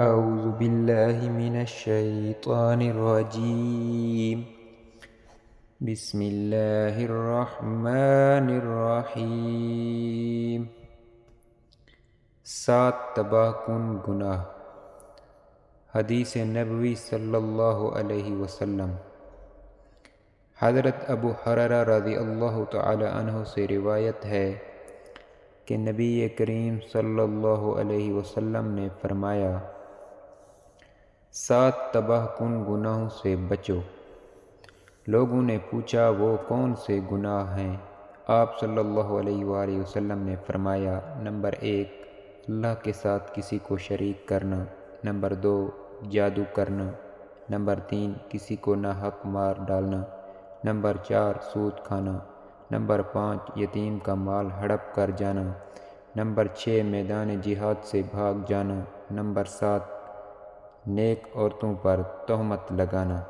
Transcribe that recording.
أعوذ بالله من الشيطان الرجيم بسم الله الرحمن الرحيم سات تباہ کن گناہ حدیث نبوی صلی اللہ علیہ وسلم حضرت ابو رضی اللہ تعالی عنہ سے روایت ہے کہ نبی کریم صلی اللہ علیہ وسلم نے فرمایا سات تباہ کن گناہوں سے بچو لوگوں نے پوچھا وہ کون سے گناہ ہیں آپ صلی اللہ علیہ وآلہ وسلم نے فرمایا نمبر ایک اللہ کے ساتھ کسی کو شریک کرنا نمبر دو جادو کرنا نمبر تین کسی کو نہ حق مار ڈالنا نمبر چار سود کھانا نمبر پانچ یتیم کا مال ہڑپ کر جانا نمبر چھ میدان جہاد سے بھاگ جانا نمبر سات नेक औरतों पर तोहमत लगाना